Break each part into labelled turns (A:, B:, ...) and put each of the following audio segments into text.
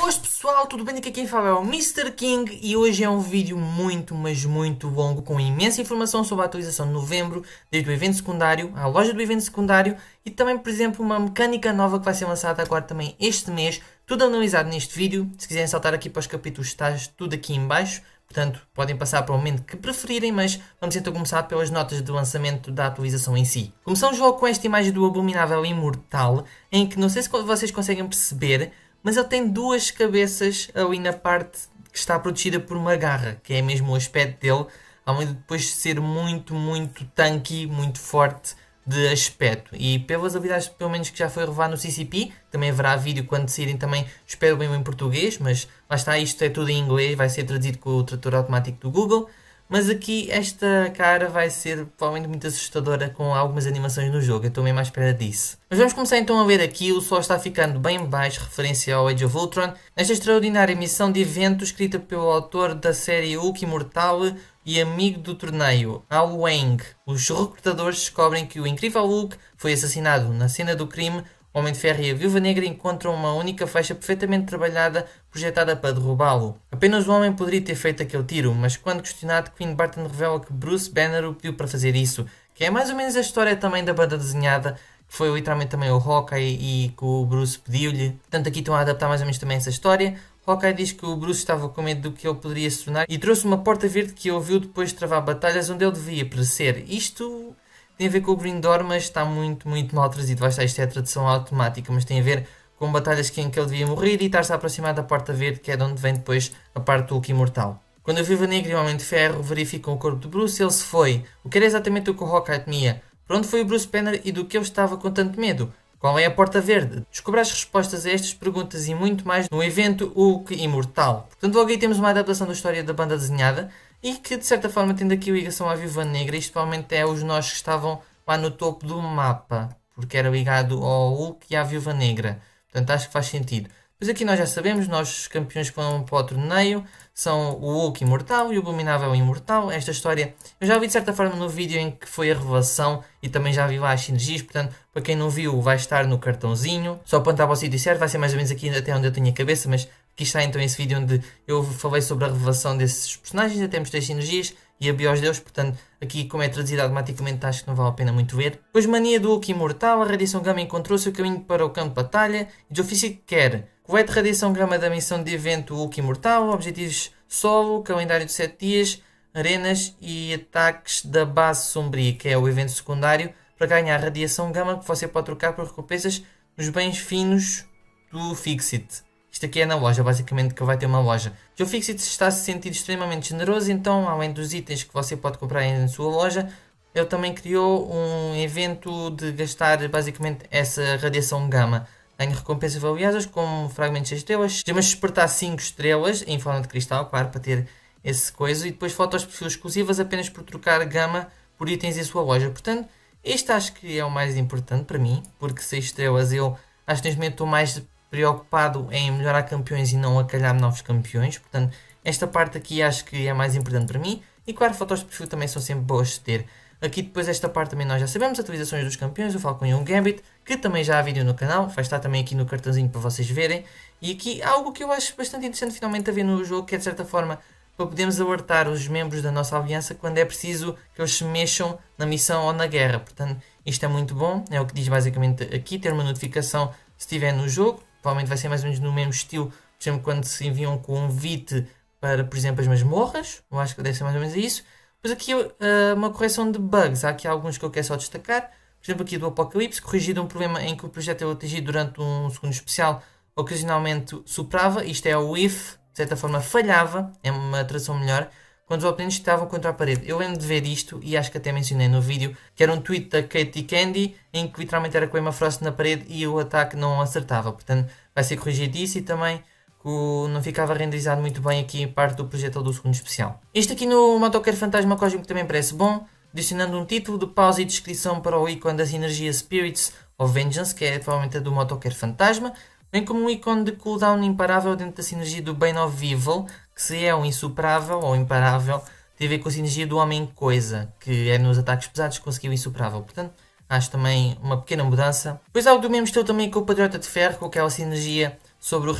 A: hoje pessoal, tudo bem? Aqui quem fala é o Mr. King e hoje é um vídeo muito, mas muito longo com imensa informação sobre a atualização de novembro, desde o evento secundário, a loja do evento secundário e também, por exemplo, uma mecânica nova que vai ser lançada agora também este mês, tudo analisado neste vídeo. Se quiserem saltar aqui para os capítulos, está tudo aqui em baixo, portanto podem passar para o momento que preferirem, mas vamos então começar pelas notas de lançamento da atualização em si. Começamos logo com esta imagem do abominável imortal, em que não sei se vocês conseguem perceber, mas ele tem duas cabeças ali na parte que está protegida por uma garra, que é mesmo o aspecto dele, além de depois ser muito, muito tanky, muito forte de aspecto. E pelas habilidades, pelo menos, que já foi revelado no CCP, também haverá vídeo quando saírem também, espero bem em português, mas lá está, isto é tudo em inglês, vai ser traduzido com o tradutor automático do Google. Mas aqui esta cara vai ser provavelmente muito assustadora com algumas animações no jogo, eu estou mesmo à espera disso. Mas vamos começar então a ver aqui, o sol está ficando bem baixo, referência ao Age of Ultron, nesta extraordinária missão de evento escrita pelo autor da série Hulk Imortal e amigo do torneio, Al Wang. Os recrutadores descobrem que o incrível Hulk foi assassinado na cena do crime Homem de Ferro e a Viúva Negra encontram uma única faixa perfeitamente trabalhada projetada para derrubá-lo. Apenas o homem poderia ter feito aquele tiro, mas quando questionado, Queen Barton revela que Bruce Banner o pediu para fazer isso, que é mais ou menos a história também da banda desenhada, que foi literalmente também o Hawkeye e que o Bruce pediu-lhe. Portanto, aqui estão a adaptar mais ou menos também essa história. Hawkeye diz que o Bruce estava com medo do que ele poderia se tornar e trouxe uma porta verde que ele viu depois de travar batalhas onde ele devia aparecer. Isto tem a ver com o Green Door, mas está muito, muito mal trazido. Vai estar isto é a tradução automática, mas tem a ver com batalhas que em que ele devia morrer e estar-se a aproximar da Porta Verde, que é de onde vem depois a parte do Hulk Imortal. Quando a Viva Negra e o Homem de Ferro verificam o corpo de Bruce, ele se foi. O que era exatamente o que o Hawkeye temia? Para onde foi o Bruce Banner e do que ele estava com tanto medo? Qual é a Porta Verde? Descubra as respostas a estas perguntas e muito mais no evento Hulk Imortal. Portanto, logo aí temos uma adaptação da história da banda desenhada, e que de certa forma tendo aqui ligação à Viúva Negra, isto provavelmente é os nós que estavam lá no topo do mapa, porque era ligado ao Hulk e à Viúva Negra, portanto acho que faz sentido. Pois aqui nós já sabemos, nós campeões para, um, para o torneio são o Hulk imortal e o Abominável imortal. Esta história eu já vi de certa forma no vídeo em que foi a revelação e também já vi lá as sinergias, portanto, para quem não viu, vai estar no cartãozinho. Só apontar para o sítio certo, vai ser mais ou menos aqui até onde eu tenho a cabeça, mas Aqui está então esse vídeo onde eu falei sobre a revelação desses personagens, até mostrei sinergias e a bios Deus, portanto aqui como é traduzido automaticamente acho que não vale a pena muito ver. Pois mania do Hulk imortal, a radiação gama encontrou seu caminho para o campo de batalha e ofício quer colete radiação gama da missão de evento Hulk imortal, objetivos solo, calendário de 7 dias, arenas e ataques da base sombria, que é o evento secundário, para ganhar radiação gama que você pode trocar por recompensas nos bens finos do Fixit. Isto aqui é na loja, basicamente, que vai ter uma loja. Joe Fixit está a se sentir extremamente generoso, então, além dos itens que você pode comprar em sua loja, ele também criou um evento de gastar basicamente essa radiação gama. Ganha recompensas valiosas como fragmentos de estrelas, gemas de despertar 5 estrelas em forma de cristal, claro, para ter esse coisa, e depois fotos perfil exclusivas apenas por trocar gama por itens em sua loja. Portanto, este acho que é o mais importante para mim, porque 6 estrelas eu acho que neste momento estou mais preocupado em melhorar campeões e não a calhar novos campeões. Portanto, esta parte aqui acho que é mais importante para mim. E claro, fotos de perfil também são sempre boas de ter. Aqui depois esta parte também nós já sabemos, atualizações dos campeões, o Falcon e o Gambit, que também já há vídeo no canal, vai estar também aqui no cartãozinho para vocês verem. E aqui algo que eu acho bastante interessante finalmente a ver no jogo, que é de certa forma para podermos alertar os membros da nossa aliança quando é preciso que eles se mexam na missão ou na guerra. Portanto, isto é muito bom, é o que diz basicamente aqui, ter uma notificação se estiver no jogo provavelmente vai ser mais ou menos no mesmo estilo, por exemplo, quando se envia um convite para, por exemplo, as masmorras, eu acho que deve ser mais ou menos isso. Depois aqui uh, uma correção de bugs, há aqui alguns que eu quero só destacar, por exemplo aqui do Apocalipse, corrigido um problema em que o projeto é atingido durante um segundo especial, ocasionalmente superava, isto é o if, de certa forma falhava, é uma tradução melhor, quando os oponentes estavam contra a parede. Eu lembro de ver isto, e acho que até mencionei no vídeo, que era um tweet da Katie Candy, em que literalmente era com a Emma Frost na parede e o ataque não acertava. Portanto, vai ser corrigido isso e também que não ficava renderizado muito bem aqui em parte do projeto do segundo especial. Isto aqui no Motoker Fantasma Cósmico também parece bom, adicionando um título de pausa e descrição para o ícone das energias Spirits of Vengeance, que é provavelmente a do Motoker Fantasma, bem como um ícone de cooldown imparável dentro da sinergia do Bane of Evil, que se é o insuperável ou imparável, tem a ver com a sinergia do homem-coisa, que é nos ataques pesados que conseguiu o insuperável. Portanto, acho também uma pequena mudança. Pois algo do mesmo estou também com o Patriota de Ferro, com aquela é sinergia sobre o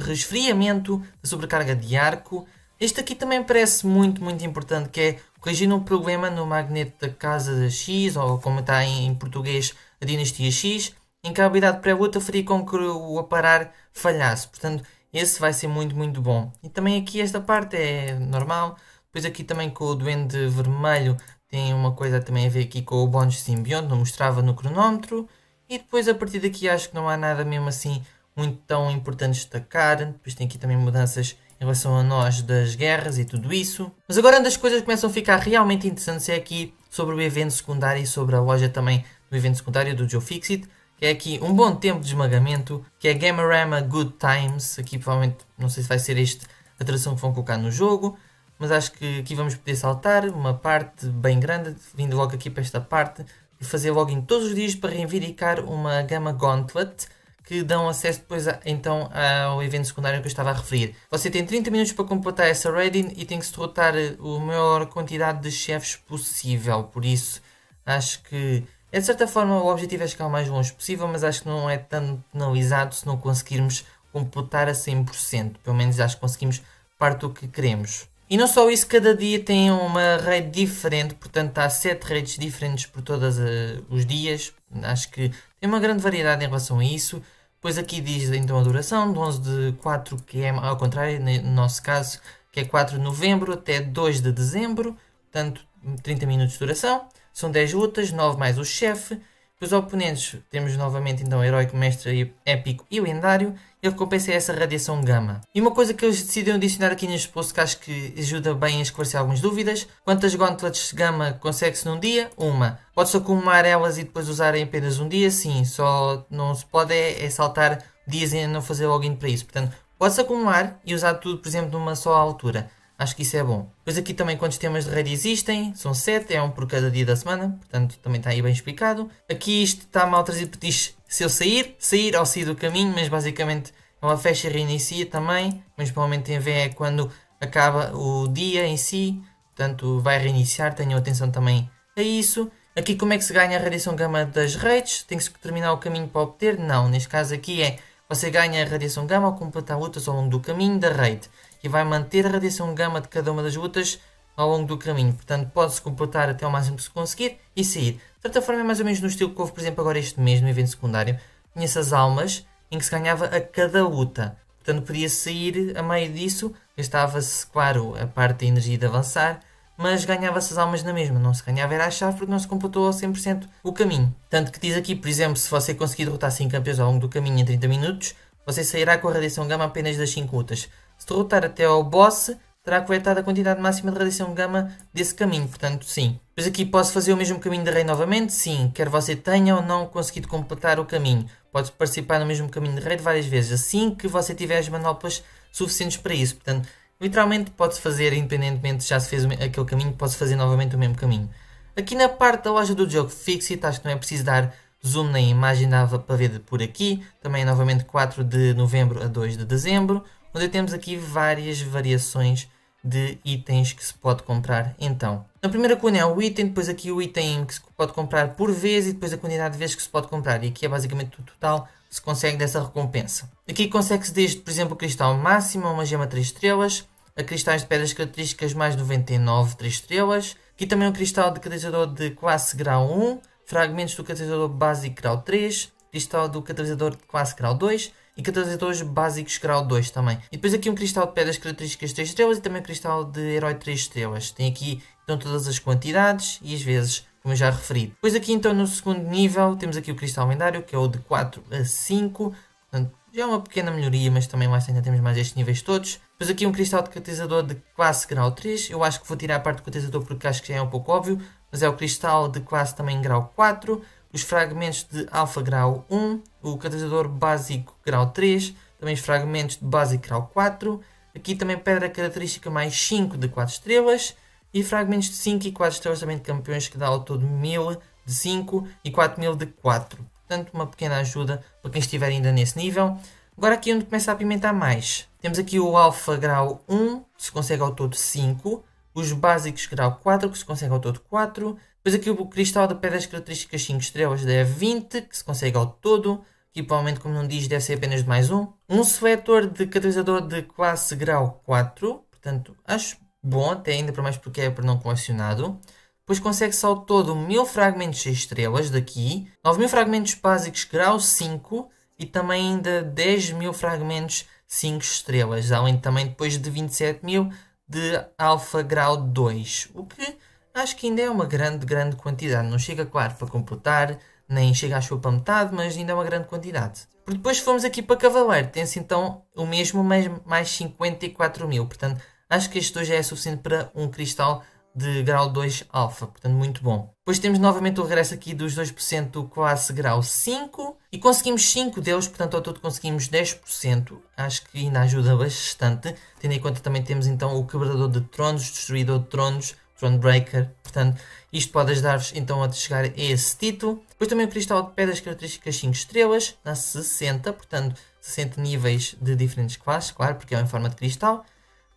A: resfriamento a sobrecarga de arco. Este aqui também parece muito, muito importante, que é corrigir um problema no magneto da Casa X, ou como está em português, a Dinastia X, em que a habilidade pré-luta faria com que o aparar falhasse. Portanto, esse vai ser muito, muito bom. E também aqui esta parte é normal. Depois aqui também com o Duende Vermelho tem uma coisa também a ver aqui com o bônus simbionte, não mostrava no cronómetro. E depois a partir daqui acho que não há nada mesmo assim muito tão importante destacar. Depois tem aqui também mudanças em relação a nós das guerras e tudo isso. Mas agora onde as coisas começam a ficar realmente interessantes é aqui sobre o evento secundário e sobre a loja também do evento secundário do Joe Fixit que é aqui um bom tempo de esmagamento, que é Gamerama Good Times, aqui provavelmente, não sei se vai ser este a tradução que vão colocar no jogo, mas acho que aqui vamos poder saltar uma parte bem grande, vindo logo aqui para esta parte, e fazer login todos os dias para reivindicar uma gama Gauntlet, que dão acesso depois a, então ao evento secundário que eu estava a referir. Você tem 30 minutos para completar essa raiding e tem que derrotar a maior quantidade de chefes possível, por isso acho que é de certa forma o objetivo é chegar o mais longe possível, mas acho que não é tão penalizado se não conseguirmos completar a 100%. Pelo menos acho que conseguimos parte do que queremos. E não só isso, cada dia tem uma rede diferente, portanto há 7 redes diferentes por todos eh, os dias. Acho que tem uma grande variedade em relação a isso. Pois aqui diz então a duração, de 11 de 4, que é ao contrário, no nosso caso, que é 4 de novembro até 2 de dezembro, portanto 30 minutos de duração. São 10 lutas, 9 mais o chefe. Os oponentes temos novamente então heróico, mestre, épico e lendário. E a recompensa é essa radiação gama. E uma coisa que eles decidiram adicionar aqui neste post que acho que ajuda bem a esclarecer algumas dúvidas. Quantas gauntlets gama consegue-se num dia? Uma. Pode-se acumular elas e depois usar em apenas um dia? Sim. Só não se pode é, é saltar dias e não fazer login para isso. Portanto, pode-se acumular e usar tudo, por exemplo, numa só altura. Acho que isso é bom. Depois aqui também quantos temas de rede existem. São 7, é um por cada dia da semana. Portanto, também está aí bem explicado. Aqui isto está mal trazido porque diz se eu sair, sair ao sair do caminho, mas basicamente ela é fecha e reinicia também. Mas provavelmente em V é quando acaba o dia em si. Portanto, vai reiniciar. Tenham atenção também a isso. Aqui como é que se ganha a radiação gama das redes? Tem que se terminar o caminho para obter? Não, neste caso aqui é você ganha a radiação gama ao completar lutas ao longo do caminho da raid e vai manter a radiação gama de cada uma das lutas ao longo do caminho. Portanto, pode-se completar até ao máximo que se conseguir e sair. De certa forma, é mais ou menos no estilo que houve, por exemplo, agora este mês no evento secundário. Tinha essas almas em que se ganhava a cada luta. Portanto, podia sair a meio disso, gastava-se, claro, a parte da energia de avançar, mas ganhava-se as almas na mesma, não se ganhava era a chave porque não se completou ao 100% o caminho. Tanto que diz aqui, por exemplo, se você conseguir derrotar 5 campeões ao longo do caminho em 30 minutos, você sairá com a radiação gama apenas das 5 lutas. Se derrotar até ao boss, terá coletado a quantidade máxima de radiação gama desse caminho, portanto sim. Pois aqui posso fazer o mesmo caminho de rei novamente? Sim, quer você tenha ou não conseguido completar o caminho. Pode participar no mesmo caminho de rei várias vezes, assim que você tiver as manoplas suficientes para isso. Portanto, Literalmente pode-se fazer, independentemente se já se fez aquele caminho, pode-se fazer novamente o mesmo caminho. Aqui na parte da loja do jogo Fixit, acho que não é preciso dar zoom na imagem, dava para ver por aqui. Também novamente 4 de novembro a 2 de dezembro, onde temos aqui várias variações de itens que se pode comprar então. Na primeira coluna é o item, depois aqui o item que se pode comprar por vez e depois a quantidade de vezes que se pode comprar. E aqui é basicamente o total que se consegue dessa recompensa. Aqui consegue-se desde, por exemplo, o cristal máximo, uma gema 3 estrelas, a cristais de pedras características mais 99 3 estrelas, aqui também um cristal de catalisador de classe grau 1, fragmentos do catalisador básico grau 3, cristal do catalisador de classe grau 2, e catalisadores básicos grau 2 também. E depois aqui um cristal de pedras características 3 estrelas e também um cristal de herói 3 estrelas. Tem aqui então todas as quantidades e as vezes como eu já referi. Depois aqui então no segundo nível temos aqui o cristal lendário que é o de 4 a 5, portanto já é uma pequena melhoria, mas também lá ainda temos mais estes níveis todos. Depois aqui um cristal de catalisador de classe grau 3, eu acho que vou tirar a parte do catalisador porque acho que já é um pouco óbvio, mas é o cristal de classe também grau 4, os fragmentos de alfa grau 1, o catalisador básico grau 3, também os fragmentos de básico grau 4, aqui também pedra característica mais 5 de 4 estrelas, e fragmentos de 5 e 4 estrelas também de campeões que dá ao todo 1000 de 5 e 4000 de 4. Portanto, uma pequena ajuda para quem estiver ainda nesse nível. Agora aqui é onde começa a apimentar mais. Temos aqui o alfa grau 1, se consegue ao todo 5 os básicos grau 4, que se consegue ao todo 4. Depois aqui o cristal de pedras características 5 estrelas é 20, que se consegue ao todo. Aqui provavelmente, como não diz, deve ser apenas de mais um. Um seletor de catalisador de classe grau 4, portanto, acho bom, até ainda para mais porque é por não colecionado. Depois consegue-se ao todo 1000 fragmentos 6 estrelas daqui, 9000 fragmentos básicos grau 5 e também ainda 10 mil fragmentos 5 estrelas, além também depois de 27 mil de alfa grau 2, o que acho que ainda é uma grande, grande quantidade. Não chega, claro, para completar, nem chega à chuva para metade, mas ainda é uma grande quantidade. Porque depois fomos aqui para Cavaleiro, tem-se então o mesmo, mas mais 54 mil. Portanto, acho que este 2 já é suficiente para um cristal de grau 2 alfa, portanto muito bom. Depois temos novamente o regresso aqui dos 2% do classe grau 5 e conseguimos 5 deles, portanto ao todo conseguimos 10%, acho que ainda ajuda bastante, tendo em conta também temos então o quebrador de tronos, destruidor de tronos, Thronebreaker, portanto isto pode ajudar-vos então a chegar a esse título. Depois também o cristal de pedras características 5 estrelas, dá 60, portanto 60 níveis de diferentes classes, claro, porque é em forma de cristal.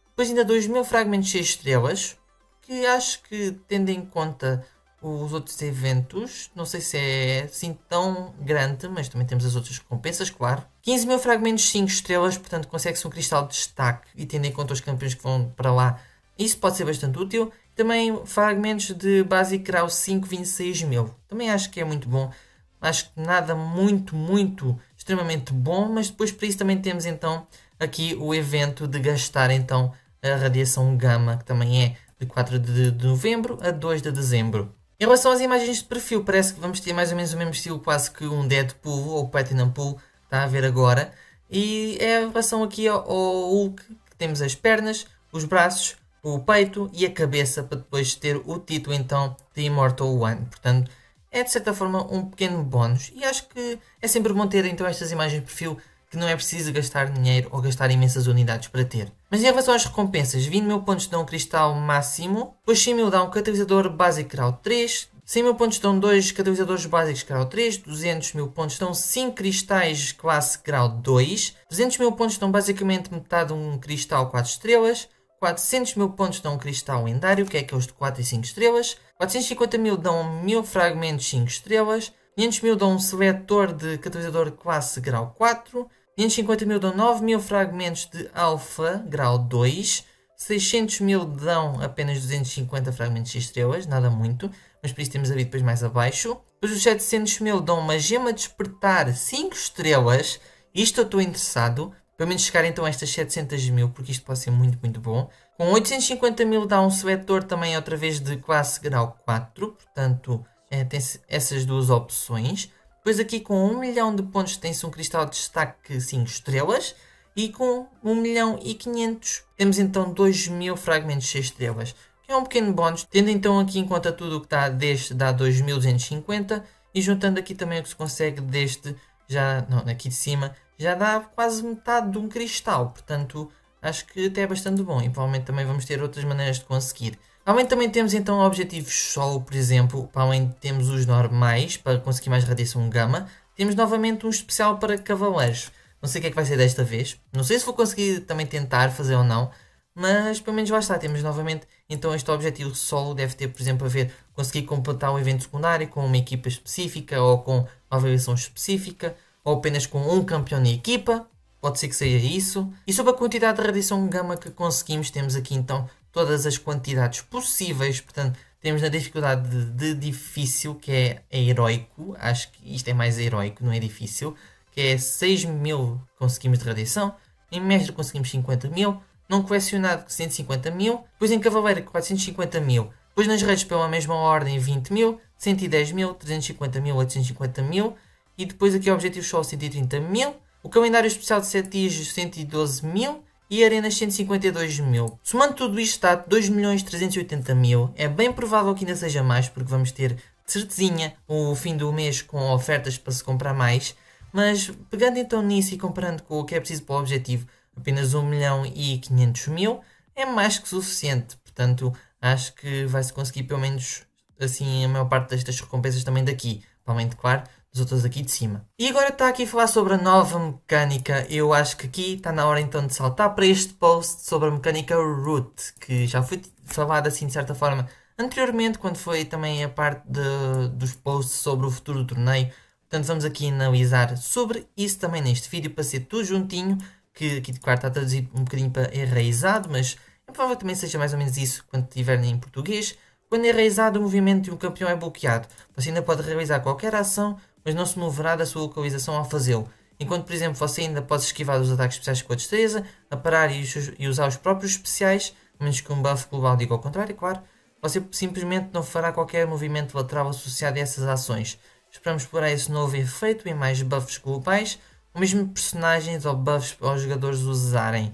A: Depois ainda 2000 fragmentos 6 estrelas, que acho que tendo em conta os outros eventos, não sei se é assim tão grande, mas também temos as outras recompensas, claro. 15 mil fragmentos, 5 estrelas, portanto consegue-se um cristal de destaque e tendo em conta os campeões que vão para lá, isso pode ser bastante útil. Também fragmentos de Basic Grau 5, 26 mil. Também acho que é muito bom. Acho que nada muito, muito, extremamente bom, mas depois para isso também temos então aqui o evento de gastar então a radiação gama, que também é de 4 de, novembro a 2 de dezembro. Em relação às imagens de perfil, parece que vamos ter mais ou menos o mesmo estilo quase que um Deadpool ou Platinum Pool, está a ver agora. E é em relação aqui ao, Hulk, que temos as pernas, os braços, o peito e a cabeça para depois ter o título então de Immortal One. Portanto, é de certa forma um pequeno bónus e acho que é sempre bom ter então estas imagens de perfil que não é preciso gastar dinheiro ou gastar imensas unidades para ter. Mas em relação às recompensas, 20 mil pontos dão um cristal máximo, depois 100 mil dá um catalisador básico grau 3, 100 mil pontos dão dois catalisadores básicos grau 3, 200 mil pontos dão 5 cristais classe grau 2, 200 mil pontos dão basicamente metade de um cristal 4 estrelas, 400 mil pontos dão um cristal lendário, que é aqueles de 4 e 5 estrelas, 450 mil dão 1000 fragmentos 5 estrelas, 500 mil dão um seletor de catalisador classe grau 4, 550 mil dão 9 mil fragmentos de alfa, grau 2. 600 mil dão apenas 250 fragmentos de estrelas, nada muito. Mas por isso temos ali depois mais abaixo. Depois os 700 mil dão uma gema despertar 5 estrelas. Isto eu estou interessado. Pelo menos chegar então a estas 700 mil, porque isto pode ser muito, muito bom. Com 850 mil dá um seletor também outra vez de classe grau 4. Portanto, é, tem essas duas opções. Depois aqui com 1 milhão de pontos tem-se um cristal de destaque 5 estrelas. E com 1 milhão e 500 temos então 2 mil fragmentos 6 estrelas. Que é um pequeno bónus, tendo então aqui em conta tudo o que está deste dá 2250. E juntando aqui também o que se consegue deste, já não, aqui de cima, já dá quase metade de um cristal. Portanto, acho que até é bastante bom. E provavelmente também vamos ter outras maneiras de conseguir. Além também temos então objetivos solo, por exemplo, para além temos os normais para conseguir mais radiação gama, temos novamente um especial para cavaleiros. Não sei o que é que vai ser desta vez, não sei se vou conseguir também tentar fazer ou não, mas pelo menos lá está, temos novamente então este objetivo solo deve ter, por exemplo, a ver conseguir completar um evento secundário com uma equipa específica ou com uma avaliação específica ou apenas com um campeão na equipa pode ser que seja isso. E sobre a quantidade de radiação gama que conseguimos, temos aqui então todas as quantidades possíveis, portanto, temos na dificuldade de, difícil, que é, é heróico heroico, acho que isto é mais heroico, não é difícil, que é 6 mil conseguimos de radiação, em mestre conseguimos 50 mil, não colecionado 150 mil, depois em cavaleiro 450 mil, depois nas redes pela mesma ordem 20 mil, 110 mil, 350 mil, 850 mil, e depois aqui objetivo só 130 mil, o calendário especial de 7 dias 112 mil e arenas 152 mil. Somando tudo isto dá 2 milhões 380 mil. É bem provável que ainda seja mais porque vamos ter de certezinha o fim do mês com ofertas para se comprar mais. Mas pegando então nisso e comparando com o que é preciso para o objetivo, apenas 1 milhão e 500 mil, é mais que suficiente. Portanto, acho que vai-se conseguir pelo menos assim a maior parte destas recompensas também daqui. Provavelmente, claro, as outras aqui de cima. E agora está aqui a falar sobre a nova mecânica, eu acho que aqui está na hora então de saltar para este post sobre a mecânica root, que já foi falado assim de certa forma anteriormente, quando foi também a parte de, dos posts sobre o futuro do torneio, portanto vamos aqui analisar sobre isso também neste vídeo, para ser tudo juntinho, que aqui de quarto está traduzido um bocadinho para enraizado, mas é provável que também seja mais ou menos isso quando estiver em português, quando é enraizado o movimento de um campeão é bloqueado, você ainda pode realizar qualquer ação mas não se moverá da sua localização ao fazê-lo. Enquanto, por exemplo, você ainda pode esquivar os ataques especiais com a destreza, aparar e, e usar os próprios especiais, a menos que um buff global diga ao contrário, claro, você simplesmente não fará qualquer movimento lateral associado a essas ações. Esperamos explorar esse novo efeito em mais buffs globais, ou mesmo personagens ou buffs aos jogadores usarem.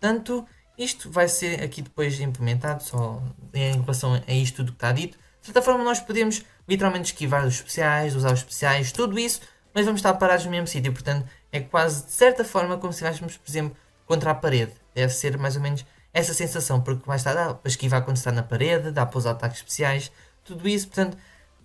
A: Portanto, isto vai ser aqui depois implementado, só em relação a isto tudo que está dito. De certa forma, nós podemos literalmente esquivar os especiais, usar os especiais, tudo isso, mas vamos estar parados no mesmo sítio. Portanto, é quase de certa forma como se estivéssemos, por exemplo, contra a parede. Deve ser mais ou menos essa sensação, porque vai estar dá para esquivar quando está na parede, dá para usar ataques especiais, tudo isso. Portanto,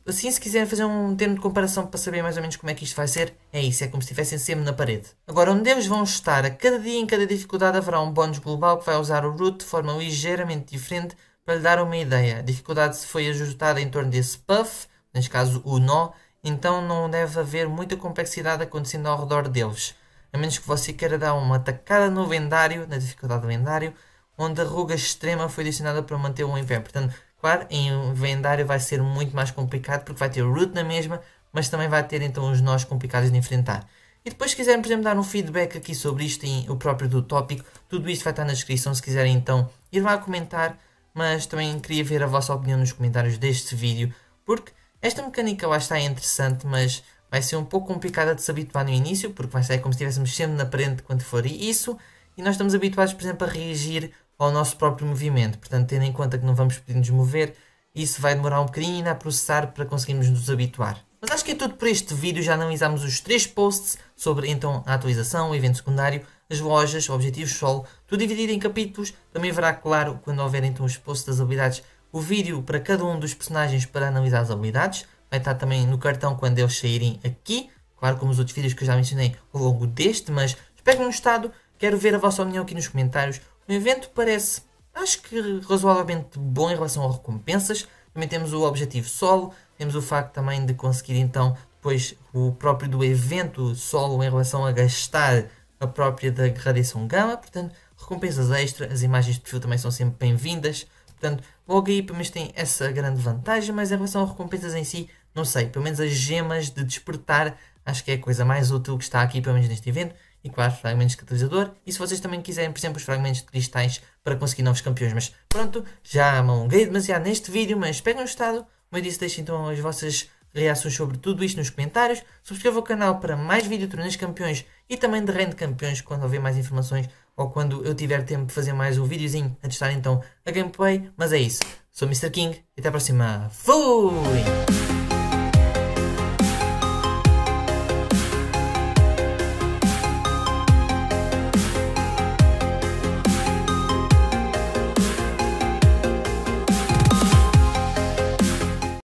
A: assim, se quiserem fazer um termo de comparação para saber mais ou menos como é que isto vai ser, é isso, é como se estivessem sempre na parede. Agora, onde eles vão estar, a cada dia, em cada dificuldade, haverá um bónus global que vai usar o root de forma ligeiramente diferente para lhe dar uma ideia, a dificuldade se foi ajustada em torno desse puff, neste caso o nó, então não deve haver muita complexidade acontecendo ao redor deles, a menos que você queira dar uma tacada no vendário, na dificuldade do vendário, onde a ruga extrema foi adicionada para manter o em pé. Portanto, claro, em vendário vai ser muito mais complicado porque vai ter root na mesma, mas também vai ter então os nós complicados de enfrentar. E depois, se quiserem, por exemplo, dar um feedback aqui sobre isto em o próprio do tópico, tudo isto vai estar na descrição. Se quiserem, então, ir lá comentar, mas também queria ver a vossa opinião nos comentários deste vídeo, porque esta mecânica lá está interessante, mas vai ser um pouco complicada de se habituar no início, porque vai ser como se estivéssemos sempre na frente quando for isso, e nós estamos habituados, por exemplo, a reagir ao nosso próprio movimento, portanto, tendo em conta que não vamos poder nos mover, isso vai demorar um bocadinho ainda a processar para conseguirmos nos habituar. Mas acho que é tudo por este vídeo, já analisámos os três posts sobre então a atualização, o evento secundário as lojas, objetivos solo, tudo dividido em capítulos. Também haverá, claro, quando houver então os posts das habilidades, o vídeo para cada um dos personagens para analisar as habilidades. Vai estar também no cartão quando eles saírem aqui. Claro, como os outros vídeos que eu já mencionei ao longo deste, mas espero que tenham gostado. Quero ver a vossa opinião aqui nos comentários. O evento parece, acho que razoavelmente bom em relação a recompensas. Também temos o objetivo solo, temos o facto também de conseguir então depois o próprio do evento solo em relação a gastar a própria da radiação gama, portanto, recompensas extra, as imagens de perfil também são sempre bem-vindas, portanto, logo aí pelo menos tem essa grande vantagem, mas em relação a recompensas em si, não sei, pelo menos as gemas de despertar, acho que é a coisa mais útil que está aqui, pelo menos neste evento, e claro, fragmentos de catalisador, e se vocês também quiserem, por exemplo, os fragmentos de cristais para conseguir novos campeões, mas pronto, já me alonguei demasiado neste vídeo, mas pegam gostado, como eu disse, deixem então as vossas reações sobre tudo isto nos comentários, subscreva o canal para mais vídeos de torneios campeões e também de reino de campeões quando houver mais informações ou quando eu tiver tempo de fazer mais um videozinho a testar então a gameplay, mas é isso. Sou o Mr. King e até a próxima. Fui!